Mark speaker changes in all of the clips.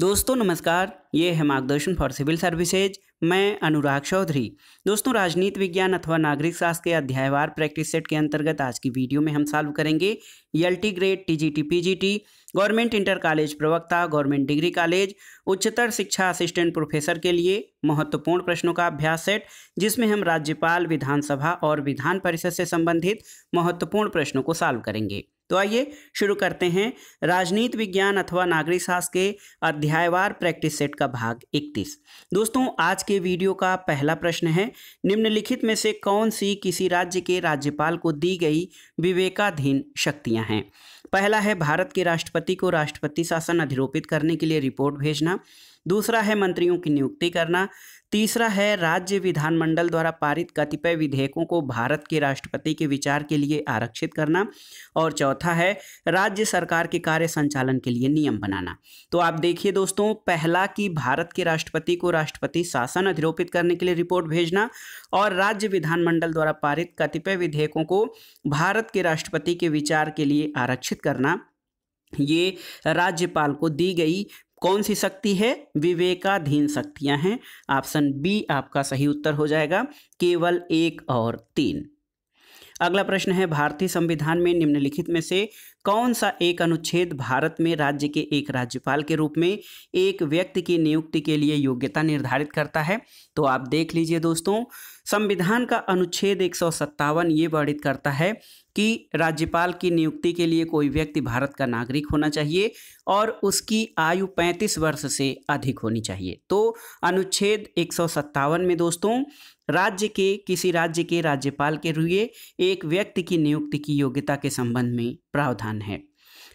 Speaker 1: दोस्तों नमस्कार ये है मार्गदर्शन फॉर सिविल सर्विसेज मैं अनुराग चौधरी दोस्तों राजनीति विज्ञान अथवा नागरिक शास्त्र के अध्यायवार प्रैक्टिस सेट के अंतर्गत आज की वीडियो में हम सॉल्व करेंगे L T grade T G T P G T government inter college प्रवक्ता गवर्नमेंट डिग्री कॉलेज उच्चतर शिक्षा असिस्टेंट प्रोफेसर के लिए महत्वपूर्ण प्रश्नों का अभ्यास सेट जिसमें हम राज्यपाल विधानसभा और विधान परिषद से संबंधित महत्वपूर्ण प्रश्नों को सॉल्व करेंगे तो आइए शुरू करते हैं राजनीति विज्ञान अथवा नागरिक शास्त्र के अध्यायवार प्रैक्टिस सेट का भाग 31। दोस्तों आज के वीडियो का पहला प्रश्न है निम्नलिखित में से कौन सी किसी राज्य के राज्यपाल को दी गई विवेकाधीन शक्तियां हैं पहला है भारत के राष्ट्रपति को राष्ट्रपति शासन अधिरोपित करने के लिए रिपोर्ट भेजना दूसरा है मंत्रियों की नियुक्ति करना तीसरा है राज्य विधानमंडल द्वारा पारित कतिपय विधेयकों को भारत के राष्ट्रपति के विचार के लिए आरक्षित करना और चौथा है राज्य सरकार के कार्य संचालन के लिए नियम बनाना तो आप देखिए दोस्तों पहला कि भारत के राष्ट्रपति को राष्ट्रपति शासन अधिरोपित करने के लिए रिपोर्ट भेजना और राज्य विधानमंडल द्वारा पारित कतिपय विधेयकों को भारत के राष्ट्रपति के विचार के लिए आरक्षित करना ये राज्यपाल को दी गई कौन सी शक्ति है विवेकाधीन शक्तियां हैं ऑप्शन बी आपका सही उत्तर हो जाएगा केवल एक और तीन अगला प्रश्न है भारतीय संविधान में निम्नलिखित में से कौन सा एक अनुच्छेद भारत में राज्य के एक राज्यपाल के रूप में एक व्यक्ति की नियुक्ति के लिए योग्यता निर्धारित करता है तो आप देख लीजिए दोस्तों संविधान का अनुच्छेद एक सौ सत्तावन ये वर्णित करता है कि राज्यपाल की नियुक्ति के लिए कोई व्यक्ति भारत का नागरिक होना चाहिए और उसकी आयु 35 वर्ष से अधिक होनी चाहिए तो अनुच्छेद एक में दोस्तों राज्य के किसी राज्य के राज्यपाल के रूए एक व्यक्ति की नियुक्ति की योग्यता के संबंध में प्रावधान है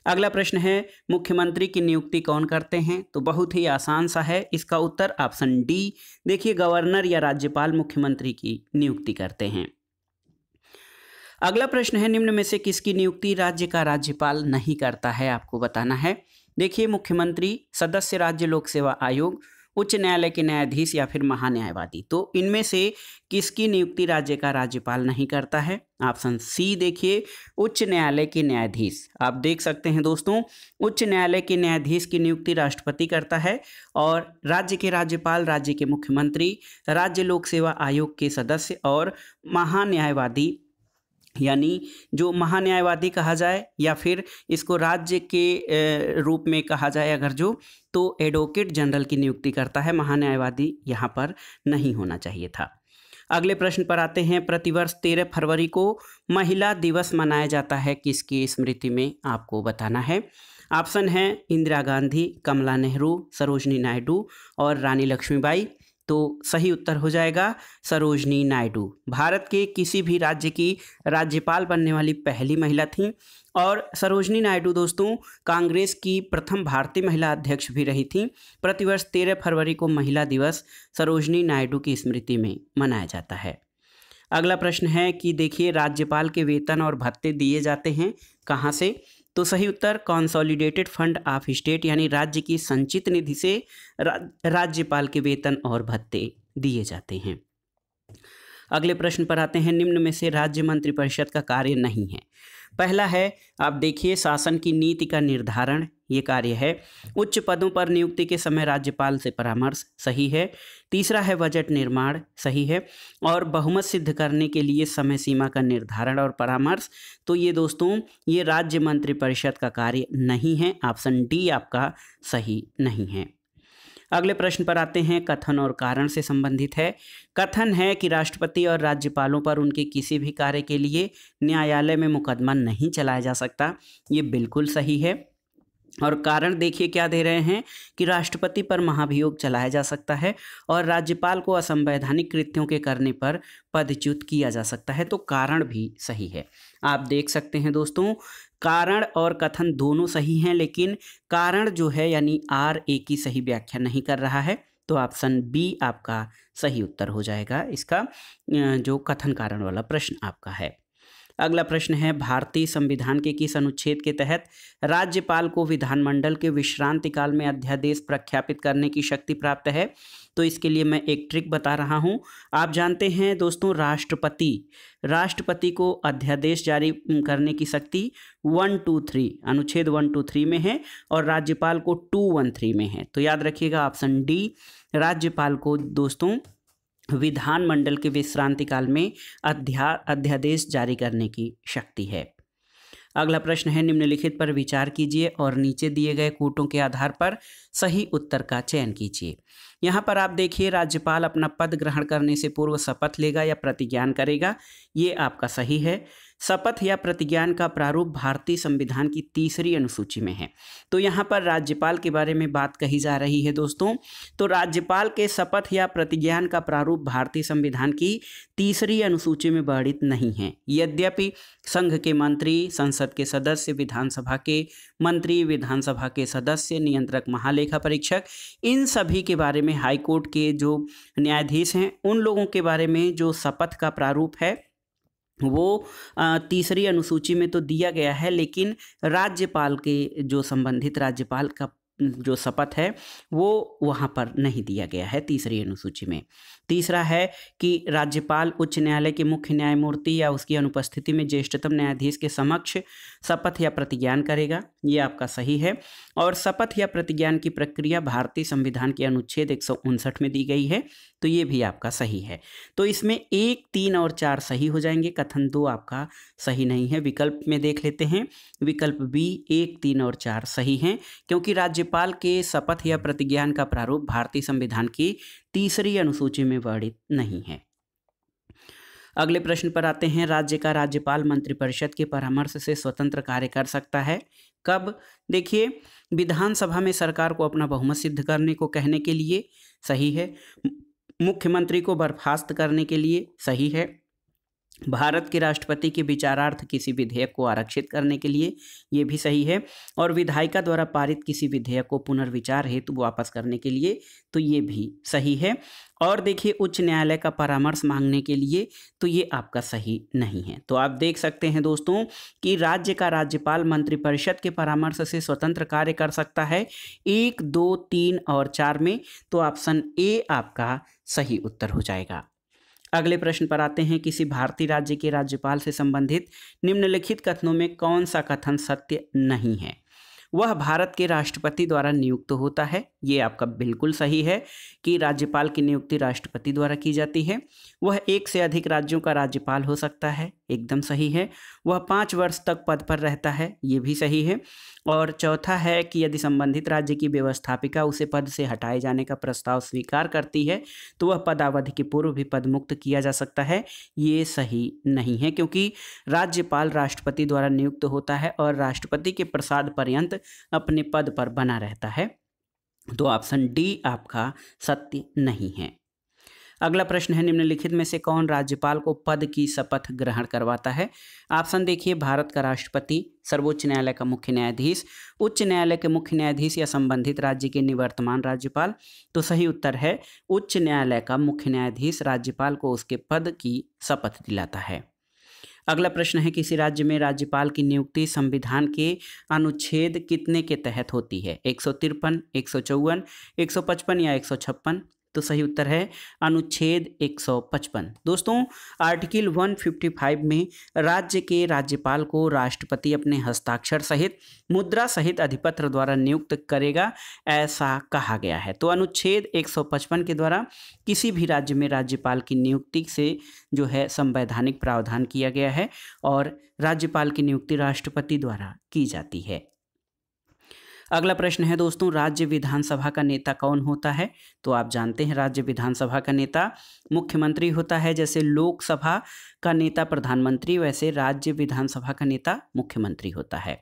Speaker 1: अगला प्रश्न है मुख्यमंत्री की नियुक्ति कौन करते हैं तो बहुत ही आसान सा है इसका उत्तर ऑप्शन डी देखिए गवर्नर या राज्यपाल मुख्यमंत्री की नियुक्ति करते हैं अगला प्रश्न है निम्न में से किसकी नियुक्ति राज्य का राज्यपाल नहीं करता है आपको बताना है देखिए मुख्यमंत्री सदस्य राज्य लोक सेवा आयोग उच्च न्यायालय के न्यायाधीश या फिर महान्यायवादी तो इनमें से किसकी नियुक्ति राज्य का राज्यपाल नहीं करता है ऑप्शन सी देखिए उच्च न्यायालय के न्यायाधीश आप देख सकते हैं दोस्तों उच्च न्यायालय के न्यायाधीश की नियुक्ति राष्ट्रपति करता है और राज्य के राज्यपाल राज्य के मुख्यमंत्री राज्य लोक सेवा आयोग के सदस्य और महान्यायवादी यानी जो महान्यायवादी कहा जाए या फिर इसको राज्य के रूप में कहा जाए अगर जो तो एडवोकेट जनरल की नियुक्ति करता है महान्यायवादी यहाँ पर नहीं होना चाहिए था अगले प्रश्न पर आते हैं प्रतिवर्ष तेरह फरवरी को महिला दिवस मनाया जाता है किसकी स्मृति में आपको बताना है ऑप्शन है इंदिरा गांधी कमला नेहरू सरोजनी नायडू और रानी लक्ष्मीबाई तो सही उत्तर हो जाएगा सरोजनी नायडू भारत के किसी भी राज्य की राज्यपाल बनने वाली पहली महिला थी और सरोजनी नायडू दोस्तों कांग्रेस की प्रथम भारतीय महिला अध्यक्ष भी रही थी प्रतिवर्ष तेरह फरवरी को महिला दिवस सरोजनी नायडू की स्मृति में मनाया जाता है अगला प्रश्न है कि देखिए राज्यपाल के वेतन और भत्ते दिए जाते हैं कहाँ से तो सही उत्तर कॉन्सोलिडेटेड फंड ऑफ स्टेट यानी राज्य की संचित निधि से रा, राज्यपाल के वेतन और भत्ते दिए जाते हैं अगले प्रश्न पर आते हैं निम्न में से राज्य मंत्रिपरिषद का कार्य नहीं है पहला है आप देखिए शासन की नीति का निर्धारण ये कार्य है उच्च पदों पर नियुक्ति के समय राज्यपाल से परामर्श सही है तीसरा है बजट निर्माण सही है और बहुमत सिद्ध करने के लिए समय सीमा का निर्धारण और परामर्श तो ये दोस्तों ये राज्य मंत्रिपरिषद का कार्य नहीं है ऑप्शन डी आपका सही नहीं है अगले प्रश्न पर आते हैं कथन और कारण से संबंधित है कथन है कि राष्ट्रपति और राज्यपालों पर उनके किसी भी कार्य के लिए न्यायालय में मुकदमा नहीं चलाया जा सकता ये बिल्कुल सही है और कारण देखिए क्या दे रहे हैं कि राष्ट्रपति पर महाभियोग चलाया जा सकता है और राज्यपाल को असंवैधानिक कृत्यों के करने पर पदच्युत किया जा सकता है तो कारण भी सही है आप देख सकते हैं दोस्तों कारण और कथन दोनों सही हैं लेकिन कारण जो है यानी आर ए की सही व्याख्या नहीं कर रहा है तो ऑप्शन बी आपका सही उत्तर हो जाएगा इसका जो कथन कारण वाला प्रश्न आपका है अगला प्रश्न है भारतीय संविधान के किस अनुच्छेद के तहत राज्यपाल को विधानमंडल के विश्रांति काल में अध्यादेश प्रख्यापित करने की शक्ति प्राप्त है तो इसके लिए मैं एक ट्रिक बता रहा हूँ आप जानते हैं दोस्तों राष्ट्रपति राष्ट्रपति को अध्यादेश जारी करने की शक्ति वन टू थ्री अनुच्छेद वन टू थ्री में है और राज्यपाल को टू वन थ्री में है तो याद रखिएगा ऑप्शन डी राज्यपाल को दोस्तों विधानमंडल के विश्रांति काल में अध्या अध्यादेश जारी करने की शक्ति है अगला प्रश्न है निम्नलिखित पर विचार कीजिए और नीचे दिए गए कूटों के आधार पर सही उत्तर का चयन कीजिए यहाँ पर आप देखिए राज्यपाल अपना पद ग्रहण करने से पूर्व शपथ लेगा या प्रतिज्ञान करेगा ये आपका सही है शपथ या प्रतिज्ञान का प्रारूप भारतीय संविधान की तीसरी अनुसूची में है तो यहाँ पर राज्यपाल के बारे में बात कही जा रही है दोस्तों तो राज्यपाल के शपथ या प्रतिज्ञान का प्रारूप भारतीय संविधान की तीसरी अनुसूची में वर्णित नहीं है यद्यपि संघ के मंत्री संसद के सदस्य विधानसभा के मंत्री विधानसभा के सदस्य नियंत्रक महालेखा परीक्षक इन सभी के बारे में हाईकोर्ट के जो न्यायाधीश हैं उन लोगों के बारे में जो शपथ का प्रारूप है वो तीसरी अनुसूची में तो दिया गया है लेकिन राज्यपाल के जो संबंधित राज्यपाल का जो शपथ है वो वहाँ पर नहीं दिया गया है तीसरी अनुसूची में तीसरा है कि राज्यपाल उच्च न्यायालय के मुख्य न्यायमूर्ति या उसकी अनुपस्थिति में ज्येष्ठतम न्यायाधीश के समक्ष शपथ या प्रतिज्ञान करेगा ये आपका सही है और शपथ या प्रतिज्ञान की प्रक्रिया भारतीय संविधान के अनुच्छेद एक में दी गई है तो ये भी आपका सही है तो इसमें एक तीन और चार सही हो जाएंगे कथन दो आपका सही नहीं है विकल्प में देख लेते हैं विकल्प बी एक तीन और चार सही हैं क्योंकि राज्यपाल के शपथ या प्रतिज्ञान का प्रारूप भारतीय संविधान की तीसरी अनुसूची में वर्णित नहीं है अगले प्रश्न पर आते हैं राज्य का राज्यपाल मंत्रिपरिषद के परामर्श से स्वतंत्र कार्य कर सकता है कब देखिए विधानसभा में सरकार को अपना बहुमत सिद्ध करने को कहने के लिए सही है मुख्यमंत्री को बर्खास्त करने के लिए सही है भारत के राष्ट्रपति के विचारार्थ किसी विधेयक को आरक्षित करने के लिए ये भी सही है और विधायिका द्वारा पारित किसी विधेयक को पुनर्विचार हेतु वापस करने के लिए तो ये भी सही है और देखिए उच्च न्यायालय का परामर्श मांगने के लिए तो ये आपका सही नहीं है तो आप देख सकते हैं दोस्तों कि राज्य का राज्यपाल मंत्रिपरिषद के परामर्श से स्वतंत्र कार्य कर सकता है एक दो तीन और चार में तो ऑप्शन ए आपका सही उत्तर हो जाएगा अगले प्रश्न पर आते हैं किसी भारतीय राज्य के राज्यपाल से संबंधित निम्नलिखित कथनों में कौन सा कथन सत्य नहीं है वह भारत के राष्ट्रपति द्वारा नियुक्त तो होता है ये आपका बिल्कुल सही है कि राज्यपाल की नियुक्ति राष्ट्रपति द्वारा की जाती है वह एक से अधिक राज्यों का राज्यपाल हो सकता है एकदम सही है वह पाँच वर्ष तक पद पर रहता है ये भी सही है और चौथा है कि यदि संबंधित राज्य की व्यवस्थापिका उसे पद से हटाए जाने का प्रस्ताव स्वीकार करती है तो वह पद अवधि के पूर्व भी पदमुक्त किया जा सकता है ये सही नहीं है क्योंकि राज्यपाल राष्ट्रपति द्वारा नियुक्त होता है और राष्ट्रपति के प्रसाद पर्यंत अपने पद पर बना रहता है तो ऑप्शन डी आपका सत्य नहीं है अगला प्रश्न है निम्नलिखित में से कौन राज्यपाल को पद की शपथ ग्रहण करवाता है ऑप्शन देखिए भारत का राष्ट्रपति सर्वोच्च न्यायालय का मुख्य न्यायाधीश उच्च न्यायालय के मुख्य न्यायाधीश या संबंधित राज्य के निवर्तमान राज्यपाल तो सही उत्तर है उच्च न्यायालय का मुख्य न्यायाधीश राज्यपाल को उसके पद की शपथ दिलाता है अगला प्रश्न है किसी राज्य में राज्यपाल की नियुक्ति संविधान के अनुच्छेद कितने के तहत होती है एक सौ तिरपन एक सौ चौवन एक सौ पचपन या एक सौ छप्पन तो सही उत्तर है अनुच्छेद 155 दोस्तों आर्टिकल 155 में राज्य के राज्यपाल को राष्ट्रपति अपने हस्ताक्षर सहित मुद्रा सहित अधिपत्र द्वारा नियुक्त करेगा ऐसा कहा गया है तो अनुच्छेद 155 के द्वारा किसी भी राज्य में राज्यपाल की नियुक्ति से जो है संवैधानिक प्रावधान किया गया है और राज्यपाल की नियुक्ति राष्ट्रपति द्वारा की जाती है अगला प्रश्न है दोस्तों राज्य विधानसभा का नेता कौन होता है तो आप जानते हैं राज्य विधानसभा का नेता मुख्यमंत्री होता है जैसे लोकसभा का नेता प्रधानमंत्री वैसे राज्य विधानसभा का नेता मुख्यमंत्री होता है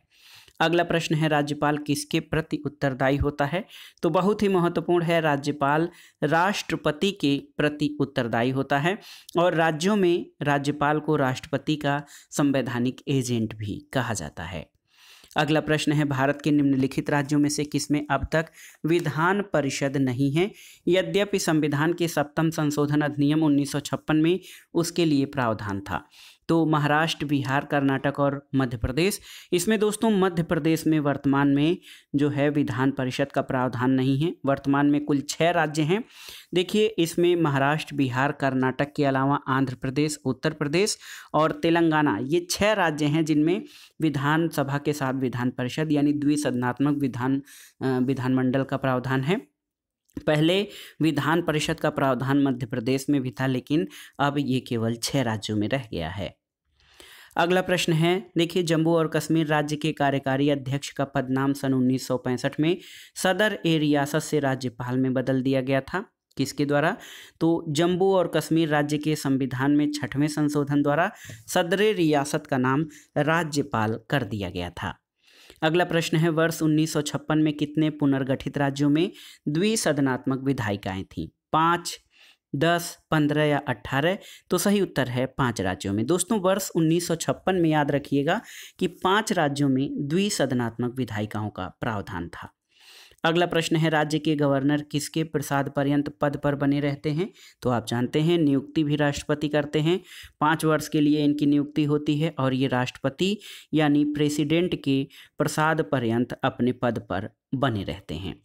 Speaker 1: अगला प्रश्न है राज्यपाल किसके प्रति उत्तरदायी होता है तो बहुत ही महत्वपूर्ण है राज्यपाल राष्ट्रपति के प्रति उत्तरदायी होता है और राज्यों में राज्यपाल को राष्ट्रपति का संवैधानिक एजेंट भी कहा जाता है अगला प्रश्न है भारत के निम्नलिखित राज्यों में से किसमें अब तक विधान परिषद नहीं है यद्यपि संविधान के सप्तम संशोधन अधिनियम 1956 में उसके लिए प्रावधान था तो महाराष्ट्र बिहार कर्नाटक और मध्य प्रदेश इसमें दोस्तों मध्य प्रदेश में वर्तमान में जो है विधान परिषद का प्रावधान नहीं है वर्तमान में कुल छः राज्य हैं देखिए इसमें महाराष्ट्र बिहार कर्नाटक के अलावा आंध्र प्रदेश उत्तर प्रदेश और तेलंगाना ये छः राज्य हैं जिनमें विधानसभा के साथ विधान परिषद यानी द्विसदनात्मक विधान विधानमंडल का प्रावधान है पहले विधान परिषद का प्रावधान मध्य प्रदेश में भी था लेकिन अब ये केवल छः राज्यों में रह गया है अगला प्रश्न है देखिए जम्मू और कश्मीर राज्य के कार्यकारी अध्यक्ष का पद नाम सन उन्नीस में सदर ए रियासत से राज्यपाल में बदल दिया गया था किसके द्वारा तो जम्मू और कश्मीर राज्य के संविधान में छठवें संशोधन द्वारा सदर रियासत का नाम राज्यपाल कर दिया गया था अगला प्रश्न है वर्ष 1956 में कितने पुनर्गठित राज्यों में द्विसदनात्मक विधायिकाएं थीं पाँच दस पंद्रह या अट्ठारह तो सही उत्तर है पांच राज्यों में दोस्तों वर्ष छप्पन में याद रखिएगा कि पांच राज्यों में द्विसदनात्मक विधायिकाओं का प्रावधान था अगला प्रश्न है राज्य के गवर्नर किसके प्रसाद पर्यंत पद पर बने रहते हैं तो आप जानते हैं नियुक्ति भी राष्ट्रपति करते हैं पाँच वर्ष के लिए इनकी नियुक्ति होती है और ये राष्ट्रपति यानी प्रेसिडेंट के प्रसाद पर्यंत अपने पद पर बने रहते हैं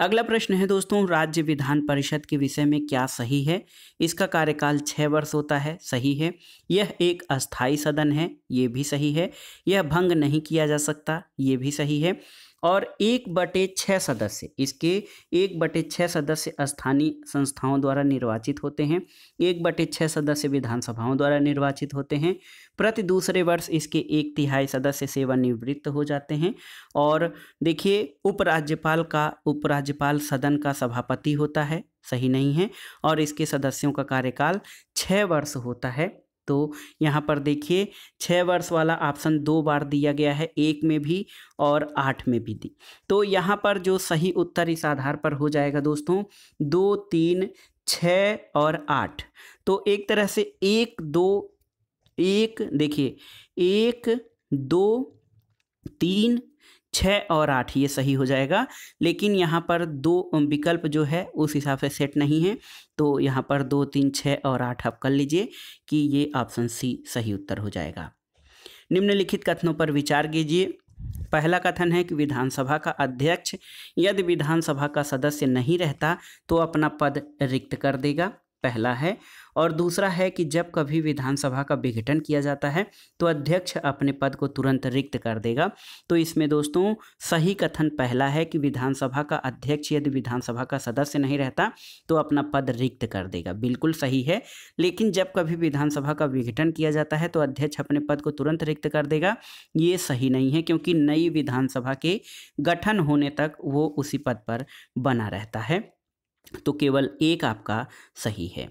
Speaker 1: अगला प्रश्न है दोस्तों राज्य विधान परिषद के विषय में क्या सही है इसका कार्यकाल छः वर्ष होता है सही है यह एक अस्थाई सदन है ये भी सही है यह भंग नहीं किया जा सकता ये भी सही है और एक बटे छः सदस्य इसके एक बटे छः सदस्य स्थानीय संस्थाओं द्वारा निर्वाचित होते हैं एक बटे छः सदस्य विधानसभाओं द्वारा निर्वाचित होते हैं प्रति दूसरे वर्ष इसके एक तिहाई सदस्य सेवानिवृत्त हो जाते हैं और देखिए उपराज्यपाल का उपराज्यपाल सदन का सभापति होता है सही नहीं है और इसके सदस्यों का कार्यकाल छः वर्ष होता है तो यहाँ पर देखिए छः वर्ष वाला ऑप्शन दो बार दिया गया है एक में भी और आठ में भी दी तो यहाँ पर जो सही उत्तर इस आधार पर हो जाएगा दोस्तों दो तीन छ और आठ तो एक तरह से एक दो एक देखिए एक दो तीन छः और आठ ये सही हो जाएगा लेकिन यहाँ पर दो विकल्प जो है उस हिसाब से सेट नहीं है तो यहाँ पर दो तीन छः और आठ आप कर लीजिए कि ये ऑप्शन सी सही उत्तर हो जाएगा निम्नलिखित कथनों पर विचार कीजिए पहला कथन है कि विधानसभा का अध्यक्ष यदि विधानसभा का सदस्य नहीं रहता तो अपना पद रिक्त कर देगा पहला है और दूसरा है कि जब कभी विधानसभा का विघटन किया जाता है तो अध्यक्ष अपने पद को तुरंत रिक्त कर देगा तो इसमें दोस्तों सही कथन पहला है कि विधानसभा का अध्यक्ष यदि विधानसभा का सदस्य नहीं रहता तो अपना पद रिक्त कर देगा बिल्कुल सही है लेकिन जब कभी विधानसभा का विघटन किया जाता है तो अध्यक्ष अपने पद को तुरंत रिक्त कर देगा ये सही नहीं है क्योंकि नई विधानसभा के गठन होने तक वो उसी पद पर बना रहता है तो केवल एक आपका सही है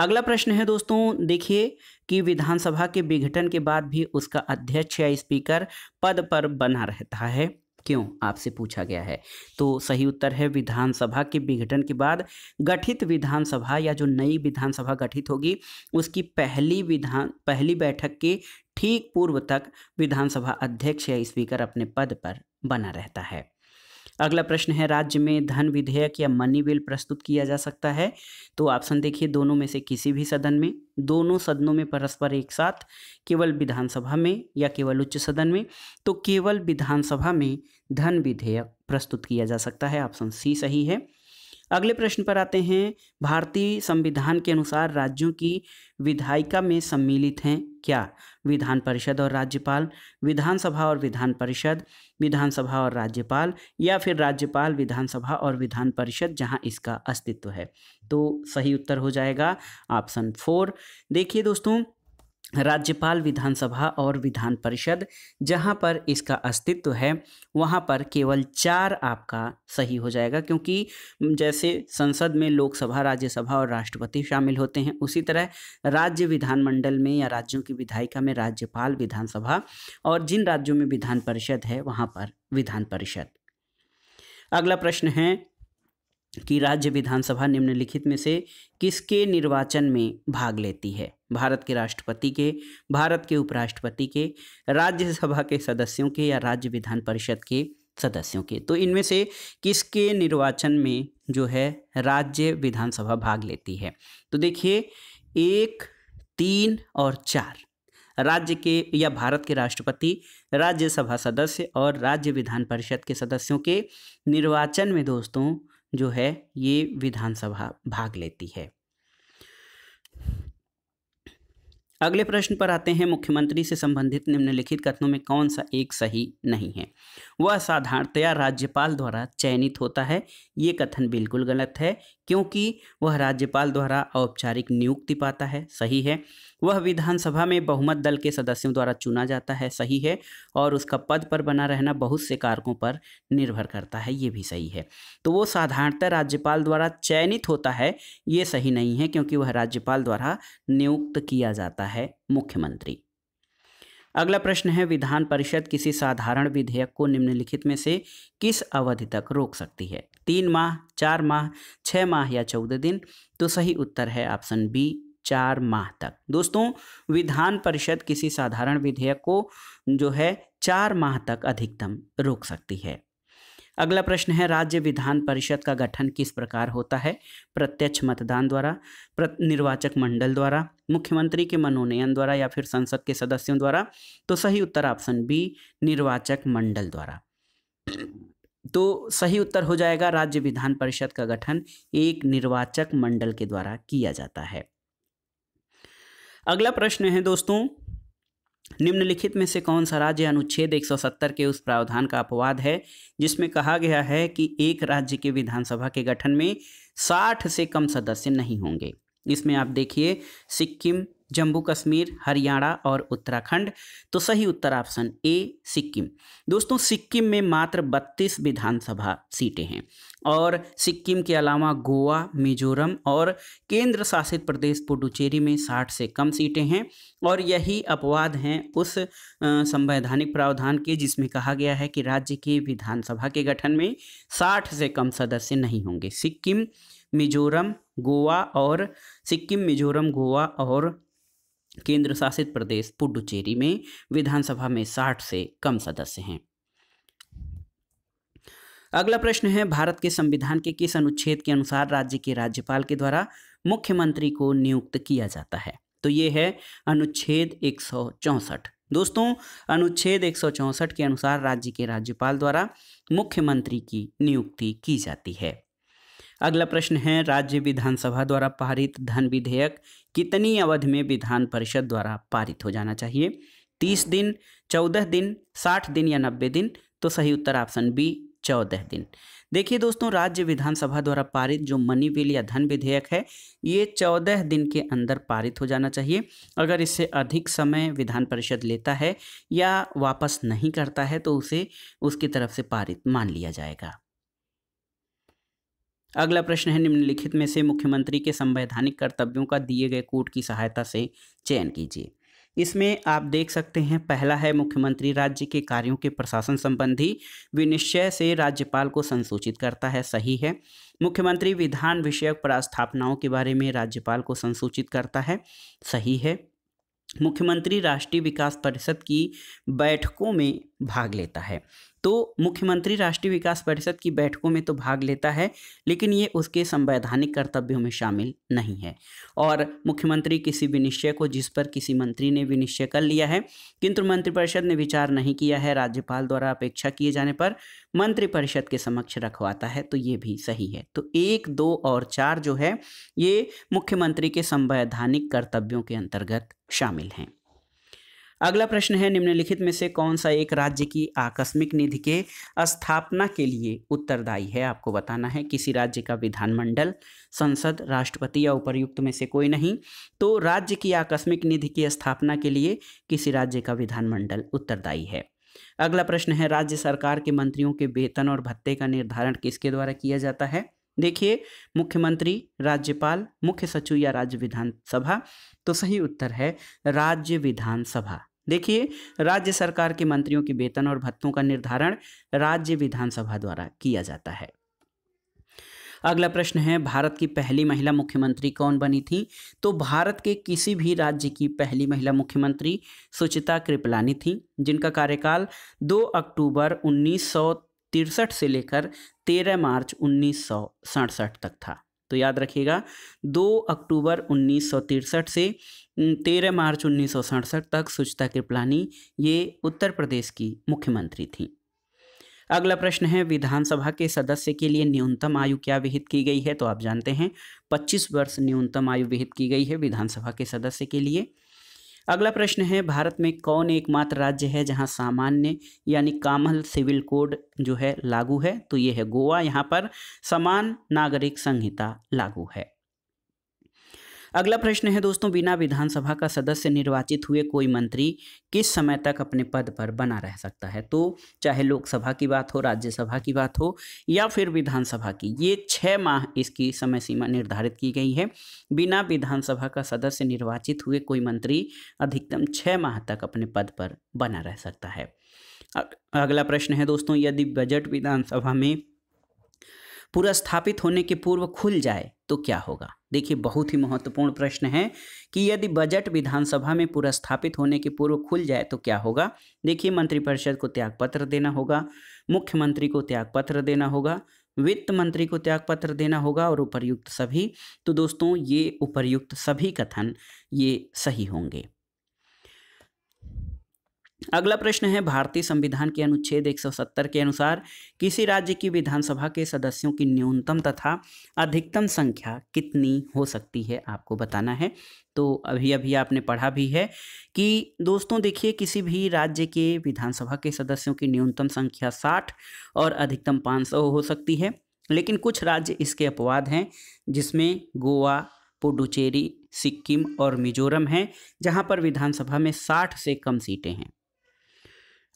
Speaker 1: अगला प्रश्न है दोस्तों देखिए कि विधानसभा के विघटन के बाद भी उसका अध्यक्ष या स्पीकर पद पर बना रहता है क्यों आपसे पूछा गया है तो सही उत्तर है विधानसभा के विघटन के बाद गठित विधानसभा या जो नई विधानसभा गठित होगी उसकी पहली विधान पहली बैठक के ठीक पूर्व तक विधानसभा अध्यक्ष या स्पीकर अपने पद पर बना रहता है अगला प्रश्न है राज्य में धन विधेयक या मनी बिल प्रस्तुत किया जा सकता है तो ऑप्शन देखिए दोनों में से किसी भी सदन में दोनों सदनों में परस्पर एक साथ केवल विधानसभा में या केवल उच्च सदन में तो केवल विधानसभा में धन विधेयक प्रस्तुत किया जा सकता है ऑप्शन सी सही है अगले प्रश्न पर आते हैं भारतीय संविधान के अनुसार राज्यों की विधायिका में सम्मिलित हैं क्या विधान परिषद और राज्यपाल विधानसभा और विधान परिषद विधानसभा और राज्यपाल या फिर राज्यपाल विधानसभा और विधान परिषद जहां इसका अस्तित्व है तो सही उत्तर हो जाएगा ऑप्शन फोर देखिए दोस्तों राज्यपाल विधानसभा और विधान परिषद जहाँ पर इसका अस्तित्व है वहाँ पर केवल चार आपका सही हो जाएगा क्योंकि जैसे संसद में लोकसभा राज्यसभा और राष्ट्रपति शामिल होते हैं उसी तरह राज्य विधानमंडल में या राज्यों की विधायिका में राज्यपाल विधानसभा और जिन राज्यों में विधान परिषद है वहाँ पर विधान परिषद अगला प्रश्न है कि राज्य विधानसभा निम्नलिखित में से किसके निर्वाचन में भाग लेती है भारत के राष्ट्रपति के भारत के उपराष्ट्रपति के राज्यसभा के सदस्यों के या राज्य विधान परिषद के सदस्यों के तो इनमें से किसके निर्वाचन में जो है राज्य विधानसभा भाग लेती है तो देखिए एक तीन और चार राज्य के या भारत के राष्ट्रपति राज्यसभा सदस्य और राज्य विधान परिषद के सदस्यों के निर्वाचन में दोस्तों जो है ये विधानसभा भाग लेती है अगले प्रश्न पर आते हैं मुख्यमंत्री से संबंधित निम्नलिखित कथनों में कौन सा एक सही नहीं है वह साधारणतया राज्यपाल द्वारा चयनित होता है ये कथन बिल्कुल गलत है क्योंकि वह राज्यपाल द्वारा औपचारिक नियुक्ति पाता है सही है वह विधानसभा में बहुमत दल के सदस्यों द्वारा चुना जाता है सही है और उसका पद पर बना रहना बहुत से कारकों पर निर्भर करता है ये भी सही है तो वो साधारणतः राज्यपाल द्वारा चयनित होता है ये सही नहीं है क्योंकि वह राज्यपाल द्वारा नियुक्त किया जाता है मुख्यमंत्री अगला प्रश्न है विधान परिषद किसी साधारण विधेयक को निम्नलिखित में से किस अवधि तक रोक सकती है तीन माह चार माह छः माह या चौदह दिन तो सही उत्तर है ऑप्शन बी चार माह तक दोस्तों विधान परिषद किसी साधारण विधेयक को जो है चार माह तक अधिकतम रोक सकती है अगला प्रश्न है राज्य विधान परिषद का गठन किस प्रकार होता है प्रत्यक्ष मतदान द्वारा निर्वाचक मंडल द्वारा मुख्यमंत्री के मनोनयन द्वारा या फिर संसद के सदस्यों द्वारा तो सही उत्तर ऑप्शन बी निर्वाचक मंडल द्वारा तो सही उत्तर हो जाएगा राज्य विधान परिषद का गठन एक निर्वाचक मंडल के द्वारा किया जाता है अगला प्रश्न है दोस्तों निम्नलिखित में से कौन सा राज्य अनुच्छेद 170 के उस प्रावधान का अपवाद है जिसमें कहा गया है कि एक राज्य के विधानसभा के गठन में 60 से कम सदस्य नहीं होंगे इसमें आप देखिए सिक्किम जम्मू कश्मीर हरियाणा और उत्तराखंड तो सही उत्तर ऑप्शन ए सिक्किम दोस्तों सिक्किम में मात्र 32 विधानसभा सीटें हैं और सिक्किम के अलावा गोवा मिजोरम और केंद्र शासित प्रदेश पुडुचेरी में 60 से कम सीटें हैं और यही अपवाद हैं उस संवैधानिक प्रावधान के जिसमें कहा गया है कि राज्य के विधानसभा के गठन में 60 से कम सदस्य नहीं होंगे सिक्किम मिजोरम गोवा और सिक्किम मिजोरम गोवा और केंद्र शासित प्रदेश पुडुचेरी में विधानसभा में 60 से कम सदस्य हैं अगला प्रश्न है भारत के संविधान के किस अनुच्छेद के अनुसार राज्य के राज्यपाल के द्वारा मुख्यमंत्री को नियुक्त किया जाता है तो ये है अनुच्छेद एक दोस्तों अनुच्छेद एक के अनुसार राज्य के राज्यपाल द्वारा मुख्यमंत्री की नियुक्ति की जाती है अगला प्रश्न है राज्य विधानसभा द्वारा पारित धन विधेयक कितनी अवधि में विधान परिषद द्वारा पारित हो जाना चाहिए तीस दिन चौदह दिन साठ दिन या नब्बे दिन तो सही उत्तर ऑप्शन बी चौदह दिन देखिए दोस्तों राज्य विधानसभा द्वारा पारित जो मनी बिल या धन विधेयक है ये चौदह दिन के अंदर पारित हो जाना चाहिए अगर इससे अधिक समय विधान परिषद लेता है या वापस नहीं करता है तो उसे उसकी तरफ से पारित मान लिया जाएगा अगला प्रश्न है निम्नलिखित में से मुख्यमंत्री के संवैधानिक कर्तव्यों का दिए गए कोड की सहायता से चयन कीजिए इसमें आप देख सकते हैं पहला है मुख्यमंत्री राज्य के कार्यों के प्रशासन संबंधी विनिश्चय से राज्यपाल को संसूचित करता है सही है मुख्यमंत्री विधान विषयक प्रस्थापनाओं के बारे में राज्यपाल को संसूचित करता है सही है मुख्यमंत्री राष्ट्रीय विकास परिषद की बैठकों में भाग लेता है तो मुख्यमंत्री राष्ट्रीय विकास परिषद की बैठकों में तो भाग लेता है लेकिन ये उसके संवैधानिक कर्तव्यों में शामिल नहीं है और मुख्यमंत्री किसी भी निश्चय को जिस पर किसी मंत्री ने भी निश्चय कर लिया है किंतु मंत्रिपरिषद ने विचार नहीं किया है राज्यपाल द्वारा अपेक्षा किए जाने पर मंत्रिपरिषद के समक्ष रखवाता है तो ये भी सही है तो एक दो और चार जो है ये मुख्यमंत्री के संवैधानिक कर्तव्यों के अंतर्गत शामिल हैं अगला प्रश्न है निम्नलिखित में से कौन सा एक राज्य की आकस्मिक निधि के स्थापना के लिए उत्तरदायी है आपको बताना है किसी राज्य का विधानमंडल संसद राष्ट्रपति या उपरयुक्त में से कोई नहीं तो राज्य की आकस्मिक निधि की स्थापना के लिए किसी राज्य का विधानमंडल उत्तरदायी है अगला प्रश्न है राज्य सरकार के मंत्रियों के वेतन और भत्ते का निर्धारण किसके द्वारा किया जाता है देखिए मुख्यमंत्री राज्यपाल मुख्य सचिव या राज्य विधानसभा तो सही उत्तर है राज्य विधानसभा देखिए राज्य सरकार के मंत्रियों के वेतन और भत्तों का निर्धारण राज्य विधानसभा द्वारा किया जाता है अगला प्रश्न है भारत की पहली महिला मुख्यमंत्री कौन बनी थी तो भारत के किसी भी राज्य की पहली महिला मुख्यमंत्री सुचिता कृपलानी थी जिनका कार्यकाल 2 अक्टूबर उन्नीस तिरसठ से लेकर तेरह मार्च उन्नीस तक था तो याद रखिएगा दो अक्टूबर उन्नीस से तेरह मार्च उन्नीस तक सुचिता कृपलानी ये उत्तर प्रदेश की मुख्यमंत्री थी अगला प्रश्न है विधानसभा के सदस्य के लिए न्यूनतम आयु क्या विहित की गई है तो आप जानते हैं 25 वर्ष न्यूनतम आयु विहित की गई है विधानसभा के सदस्य के लिए अगला प्रश्न है भारत में कौन एकमात्र राज्य है जहां सामान्य यानी कामल सिविल कोड जो है लागू है तो ये है गोवा यहाँ पर समान नागरिक संहिता लागू है अगला प्रश्न है दोस्तों बिना विधानसभा का सदस्य निर्वाचित हुए कोई मंत्री किस समय तक अपने पद पर बना रह सकता है तो चाहे लोकसभा की बात हो राज्यसभा की बात हो या फिर विधानसभा की ये छः माह इसकी समय सीमा निर्धारित की गई है बिना विधानसभा का सदस्य निर्वाचित हुए कोई मंत्री अधिकतम छः माह तक अपने पद पर बना रह सकता है अगला प्रश्न है दोस्तों यदि बजट विधानसभा में पुरस्थापित होने के पूर्व खुल जाए तो क्या होगा देखिए बहुत ही महत्वपूर्ण प्रश्न है कि यदि बजट विधानसभा में पुरस्थापित होने के पूर्व खुल जाए तो क्या होगा देखिए मंत्रिपरिषद को त्यागपत्र देना होगा मुख्यमंत्री को त्यागपत्र देना होगा वित्त मंत्री को त्यागपत्र देना होगा और उपर्युक्त सभी तो दोस्तों ये उपर्युक्त सभी कथन ये सही होंगे अगला प्रश्न है भारतीय संविधान के अनुच्छेद 170 के अनुसार किसी राज्य की विधानसभा के सदस्यों की न्यूनतम तथा अधिकतम संख्या कितनी हो सकती है आपको बताना है तो अभी अभी आपने पढ़ा भी है कि दोस्तों देखिए किसी भी राज्य के विधानसभा के सदस्यों की न्यूनतम संख्या 60 और अधिकतम 500 हो सकती है लेकिन कुछ राज्य इसके अपवाद हैं जिसमें गोवा पुडुचेरी सिक्किम और मिजोरम हैं जहाँ पर विधानसभा में साठ से कम सीटें हैं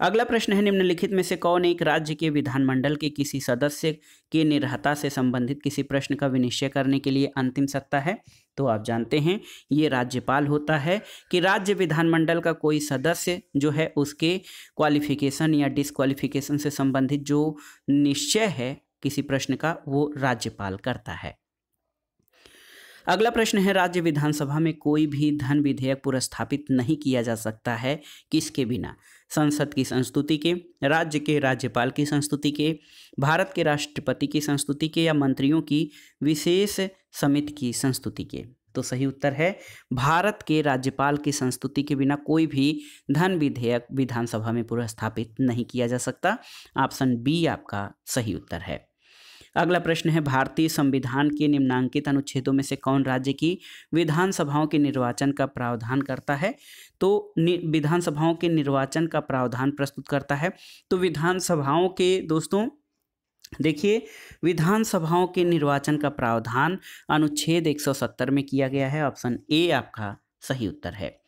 Speaker 1: अगला प्रश्न है निम्नलिखित में से कौन एक राज्य के विधानमंडल के किसी सदस्य के निर्हता से संबंधित किसी प्रश्न का विनिश्चय करने के लिए अंतिम सत्ता है तो आप जानते हैं ये राज्यपाल होता है कि राज्य विधानमंडल का कोई सदस्य जो है उसके क्वालिफिकेशन या डिसक्वालिफिकेशन से संबंधित जो निश्चय है किसी प्रश्न का वो राज्यपाल करता है अगला प्रश्न है राज्य विधानसभा में कोई भी धन विधेयक पुरस्थापित नहीं किया जा सकता है किसके बिना संसद की संस्तुति के राज्य के राज्यपाल की संस्तुति के भारत के राष्ट्रपति की संस्तुति के या मंत्रियों की विशेष समिति की संस्तुति के तो सही उत्तर है भारत के राज्यपाल की संस्तुति के बिना कोई भी धन विधेयक विधानसभा में पुनः स्थापित नहीं किया जा सकता ऑप्शन बी आपका सही उत्तर है अगला प्रश्न है भारतीय संविधान के निम्नांकित अनुच्छेदों में से कौन राज्य की विधानसभाओं के निर्वाचन का प्रावधान करता है तो विधानसभाओं के निर्वाचन का प्रावधान प्रस्तुत करता है तो विधानसभाओं के दोस्तों देखिए विधानसभाओं के निर्वाचन का प्रावधान अनुच्छेद 170 में किया गया है ऑप्शन ए आपका सही उत्तर है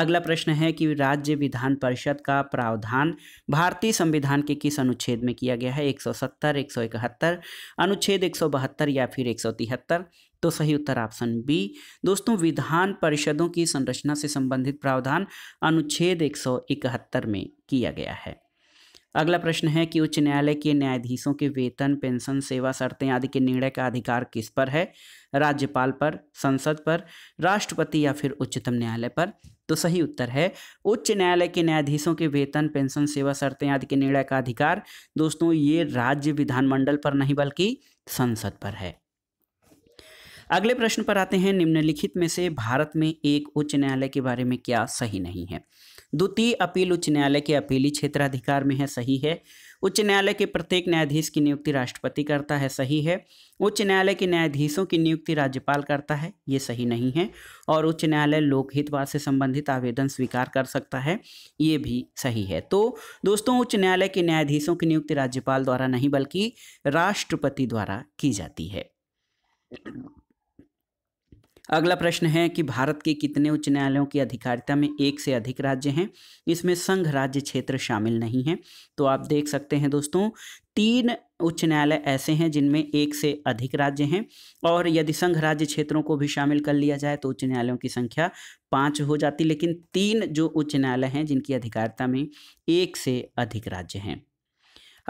Speaker 1: अगला प्रश्न है कि राज्य विधान परिषद का प्रावधान भारतीय संविधान के किस अनुच्छेद में किया गया है 170, 171, अनुच्छेद 172 या फिर 173 तो सही उत्तर ऑप्शन बी दोस्तों विधान परिषदों की संरचना से संबंधित प्रावधान अनुच्छेद 171 में किया गया है अगला प्रश्न है कि उच्च न्यायालय के न्यायाधीशों के वेतन पेंशन सेवा शर्तें आदि के निर्णय का अधिकार किस पर है राज्यपाल पर संसद पर राष्ट्रपति या फिर उच्चतम न्यायालय पर तो सही उत्तर है उच्च न्यायालय के न्यायाधीशों के वेतन पेंशन सेवा शर्तें आदि के निर्णय का अधिकार दोस्तों ये राज्य विधानमंडल पर नहीं बल्कि संसद पर है अगले प्रश्न पर आते हैं निम्नलिखित में से भारत में एक उच्च न्यायालय के बारे में क्या सही नहीं है द्वितीय अपील उच्च न्यायालय के अपीली क्षेत्राधिकार में है सही है उच्च न्यायालय के प्रत्येक न्यायाधीश की नियुक्ति राष्ट्रपति करता है सही है उच्च न्यायालय के न्यायाधीशों की नियुक्ति राज्यपाल करता है ये सही नहीं है और उच्च न्यायालय लोकहितवाद से संबंधित आवेदन स्वीकार कर सकता है ये भी सही है तो दोस्तों उच्च न्यायालय के न्यायाधीशों की नियुक्ति राज्यपाल द्वारा नहीं बल्कि राष्ट्रपति द्वारा की जाती है अगला प्रश्न है कि भारत के कितने उच्च न्यायालयों की अधिकारिता में एक से अधिक राज्य हैं इसमें संघ राज्य क्षेत्र शामिल नहीं हैं तो आप देख सकते हैं दोस्तों तीन उच्च न्यायालय ऐसे हैं जिनमें एक से अधिक राज्य हैं और यदि संघ राज्य क्षेत्रों को भी शामिल कर लिया जाए तो उच्च न्यायालयों की संख्या पाँच हो जाती लेकिन तीन जो उच्च न्यायालय हैं जिनकी अधिकारिता में एक से अधिक राज्य हैं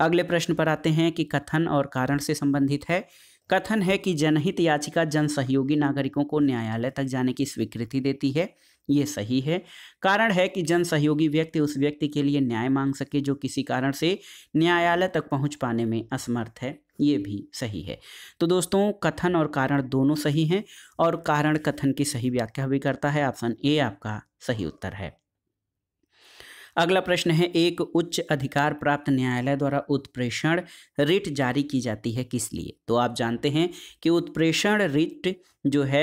Speaker 1: अगले प्रश्न पर आते हैं कि कथन और कारण से संबंधित है कथन है कि जनहित याचिका जन सहयोगी नागरिकों को न्यायालय तक जाने की स्वीकृति देती है ये सही है कारण है कि जन सहयोगी व्यक्ति उस व्यक्ति के लिए न्याय मांग सके जो किसी कारण से न्यायालय तक पहुंच पाने में असमर्थ है ये भी सही है तो दोस्तों कथन और कारण दोनों सही हैं और कारण कथन की सही व्याख्या भी करता है ऑप्शन ए आपका सही उत्तर है अगला प्रश्न है एक उच्च अधिकार प्राप्त न्यायालय द्वारा उत्प्रेषण रिट जारी की जाती है किस लिए तो आप जानते हैं कि उत्प्रेषण रिट जो है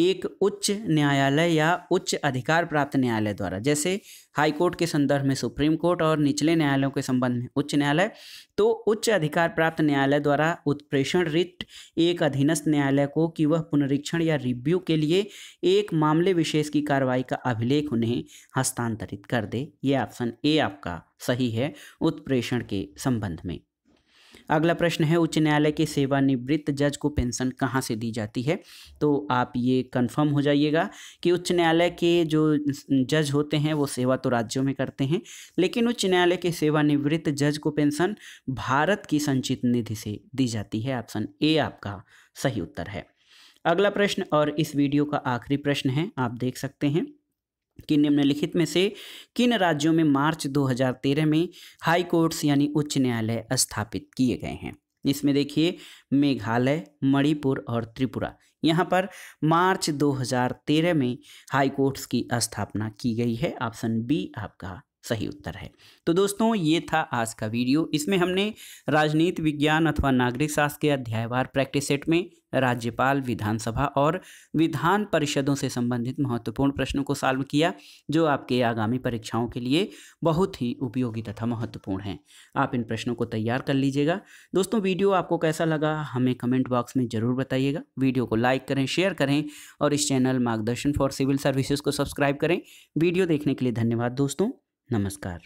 Speaker 1: एक उच्च न्यायालय या उच्च अधिकार प्राप्त न्यायालय द्वारा जैसे हाई कोर्ट के संदर्भ में सुप्रीम कोर्ट और निचले न्यायालयों के संबंध में उच्च न्यायालय तो उच्च अधिकार प्राप्त न्यायालय द्वारा उत्प्रेषण रिट एक अधीनस्थ न्यायालय को कि वह पुनरीक्षण या रिव्यू के लिए एक मामले विशेष की कार्रवाई का अभिलेख उन्हें हस्तांतरित कर दे ये आप ऑप्शन ए आपका सही है उत्प्रेषण के संबंध में अगला प्रश्न है उच्च न्यायालय के सेवानिवृत्त जज को पेंशन कहाँ से दी जाती है तो आप ये कंफर्म हो जाइएगा कि उच्च न्यायालय के जो जज होते हैं वो सेवा तो राज्यों में करते हैं लेकिन उच्च न्यायालय के सेवानिवृत्त जज को पेंशन भारत की संचित निधि से दी जाती है ऑप्शन ए आपका सही उत्तर है अगला प्रश्न और इस वीडियो का आखिरी प्रश्न है आप देख सकते हैं कि निम्नलिखित में से किन राज्यों में मार्च 2013 में हाई कोर्ट्स यानी उच्च न्यायालय स्थापित किए गए हैं इसमें देखिए मेघालय मणिपुर और त्रिपुरा यहाँ पर मार्च 2013 में हाई कोर्ट्स की स्थापना की गई है ऑप्शन बी आपका सही उत्तर है तो दोस्तों ये था आज का वीडियो इसमें हमने राजनीति विज्ञान अथवा नागरिक शास्त्र के अध्यायवार प्रैक्टिस सेट में राज्यपाल विधानसभा और विधान परिषदों से संबंधित महत्वपूर्ण प्रश्नों को सॉल्व किया जो आपके आगामी परीक्षाओं के लिए बहुत ही उपयोगी तथा महत्वपूर्ण हैं आप इन प्रश्नों को तैयार कर लीजिएगा दोस्तों वीडियो आपको कैसा लगा हमें कमेंट बॉक्स में ज़रूर बताइएगा वीडियो को लाइक करें शेयर करें और इस channel Margdarshan for civil services को सब्सक्राइब करें वीडियो देखने के लिए धन्यवाद दोस्तों नमस्कार